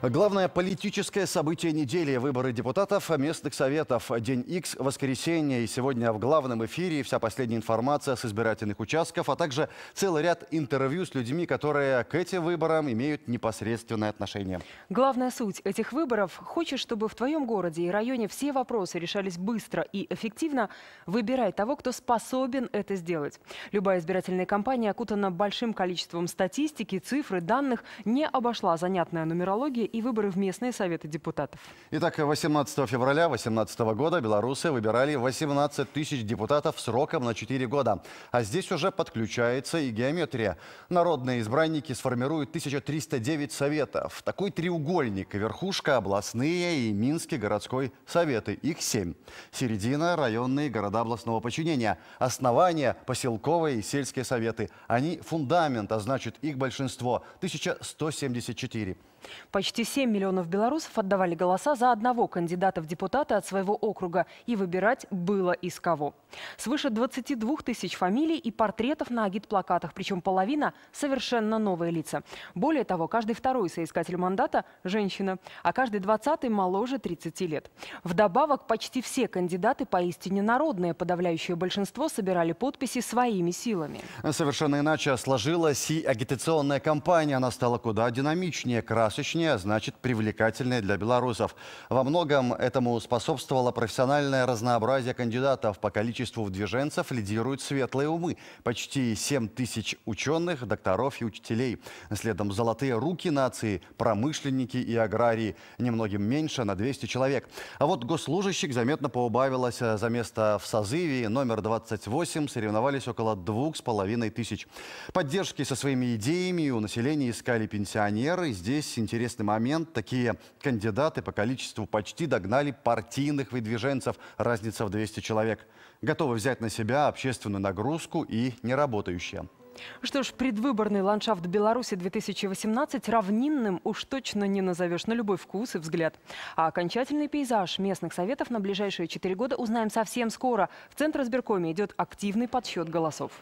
Главное политическое событие недели – выборы депутатов местных советов. День X, воскресенье. И сегодня в главном эфире вся последняя информация с избирательных участков, а также целый ряд интервью с людьми, которые к этим выборам имеют непосредственное отношение. Главная суть этих выборов – хочешь, чтобы в твоем городе и районе все вопросы решались быстро и эффективно, выбирай того, кто способен это сделать. Любая избирательная кампания окутана большим количеством статистики, цифры, данных, не обошла занятная нумерология и выборы в местные советы депутатов. Итак, 18 февраля 2018 года белорусы выбирали 18 тысяч депутатов сроком на 4 года. А здесь уже подключается и геометрия. Народные избранники сформируют 1309 советов. Такой треугольник – верхушка, областные и Минский городской советы. Их 7. Середина – районные города областного подчинения. Основания – поселковые и сельские советы. Они – фундамент, а значит их большинство – 1174. Почти Почти 7 миллионов белорусов отдавали голоса за одного кандидата в депутаты от своего округа, и выбирать было из кого. Свыше 22 тысяч фамилий и портретов на агитплакатах, причем половина – совершенно новые лица. Более того, каждый второй соискатель мандата – женщина, а каждый двадцатый – моложе 30 лет. Вдобавок, почти все кандидаты поистине народные, подавляющее большинство собирали подписи своими силами. Совершенно иначе сложилась и агитационная кампания. Она стала куда динамичнее, красочнее, значит привлекательной для белорусов. Во многом этому способствовало профессиональное разнообразие кандидатов. По количеству движенцев лидируют светлые умы. Почти 7 тысяч ученых, докторов и учителей. Следом золотые руки нации, промышленники и аграрии. Немногим меньше, на 200 человек. А вот госслужащих заметно поубавилось. Э, за место в созыве номер 28 соревновались около двух с половиной тысяч. Поддержки со своими идеями у населения искали пенсионеры. Здесь интересный момент момент такие кандидаты по количеству почти догнали партийных выдвиженцев, разница в 200 человек. Готовы взять на себя общественную нагрузку и неработающие. Что ж, предвыборный ландшафт Беларуси 2018 равнинным уж точно не назовешь на любой вкус и взгляд. А окончательный пейзаж местных советов на ближайшие четыре года узнаем совсем скоро. В Центр избиркоме идет активный подсчет голосов.